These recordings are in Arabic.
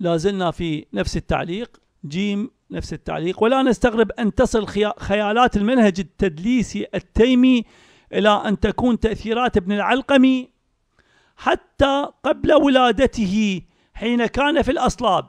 لا زلنا في نفس التعليق جيم نفس التعليق ولا نستغرب أن تصل خيالات المنهج التدليسي التيمي إلى أن تكون تأثيرات ابن العلقمي حتى قبل ولادته حين كان في الأصلاب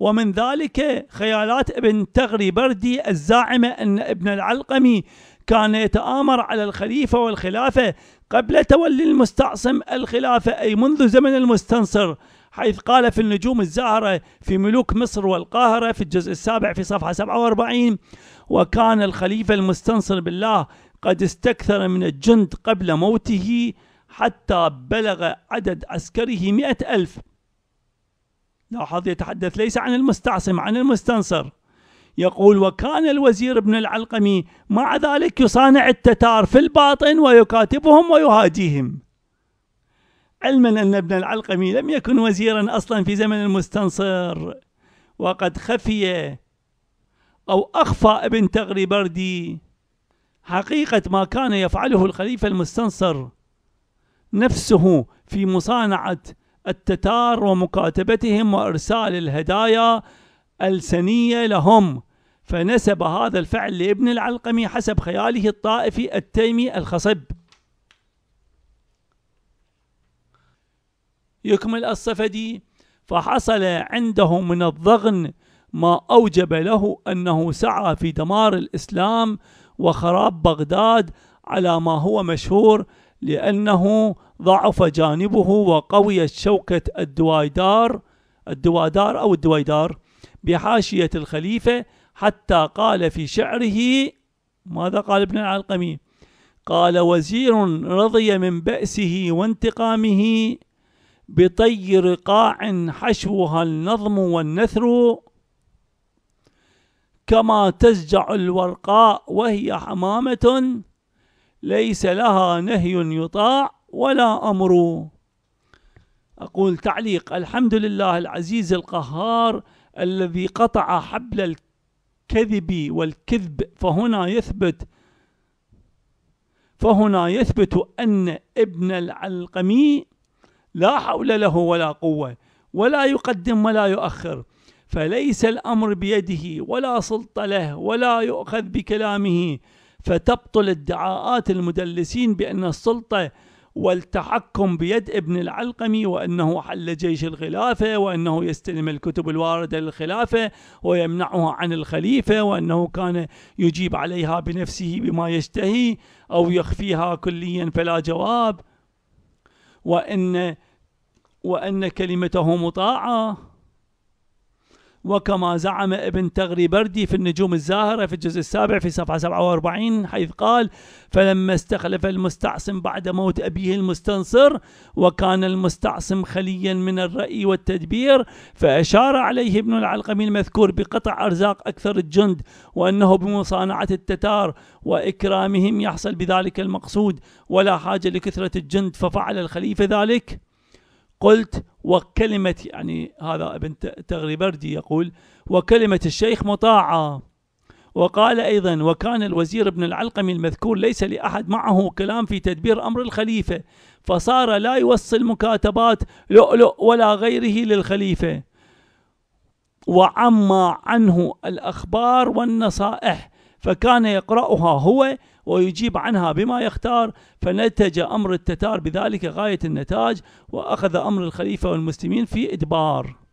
ومن ذلك خيالات ابن تغري بردي الزاعمة أن ابن العلقمي كان يتآمر على الخليفة والخلافة قبل تولي المستعصم الخلافة أي منذ زمن المستنصر حيث قال في النجوم الزاهرة في ملوك مصر والقاهرة في الجزء السابع في صفحة 47 وكان الخليفة المستنصر بالله قد استكثر من الجند قبل موته حتى بلغ عدد عسكره مئة ألف لاحظ يتحدث ليس عن المستعصم عن المستنصر يقول وكان الوزير ابن العلقمي مع ذلك يصانع التتار في الباطن ويكاتبهم ويهاديهم علما أن ابن العلقمي لم يكن وزيرا أصلا في زمن المستنصر وقد خفي أو أخفى ابن تغري بردي حقيقة ما كان يفعله الخليفة المستنصر نفسه في مصانعة التتار ومكاتبتهم وإرسال الهدايا السنية لهم فنسب هذا الفعل لابن العلقمي حسب خياله الطائفي التيمي الخصب يكمل الصفدي فحصل عنده من الضغن ما أوجب له أنه سعى في دمار الإسلام وخراب بغداد على ما هو مشهور لأنه ضعف جانبه وقويت شوكة الدوايدار الدوادار أو الدويدار بحاشية الخليفة حتى قال في شعره ماذا قال ابن العلقمي قال وزير رضي من بأسه وانتقامه بطي رقاع حشوها النظم والنثر كما تزجع الورقاء وهي حمامة ليس لها نهي يطاع ولا أمر أقول تعليق الحمد لله العزيز القهار الذي قطع حبل الكذب والكذب فهنا يثبت فهنا يثبت أن ابن العلقمي لا حول له ولا قوة ولا يقدم ولا يؤخر فليس الأمر بيده ولا سلطة له ولا يؤخذ بكلامه فتبطل ادعاءات المدلسين بأن السلطة والتحكم بيد ابن العلقمي وأنه حل جيش الخلافة وأنه يستلم الكتب الواردة للخلافة ويمنعها عن الخليفة وأنه كان يجيب عليها بنفسه بما يشتهي أو يخفيها كليا فلا جواب وأن وأن كلمته مطاعة وكما زعم ابن تغري بردي في النجوم الزاهرة في الجزء السابع في صفحة 47 حيث قال فلما استخلف المستعصم بعد موت أبيه المستنصر وكان المستعصم خليا من الرأي والتدبير فأشار عليه ابن العلقمي المذكور بقطع أرزاق أكثر الجند وأنه بمصانعة التتار وإكرامهم يحصل بذلك المقصود ولا حاجة لكثرة الجند ففعل الخليفة ذلك قلت وكلمة يعني هذا ابن تغريبردي يقول وكلمة الشيخ مطاعة وقال أيضا وكان الوزير ابن العلقمي المذكور ليس لأحد معه كلام في تدبير أمر الخليفة فصار لا يوصل مكاتبات لؤلؤ ولا غيره للخليفة وعمى عنه الأخبار والنصائح فكان يقرأها هو ويجيب عنها بما يختار فنتج أمر التتار بذلك غاية النتاج وأخذ أمر الخليفة والمسلمين في إدبار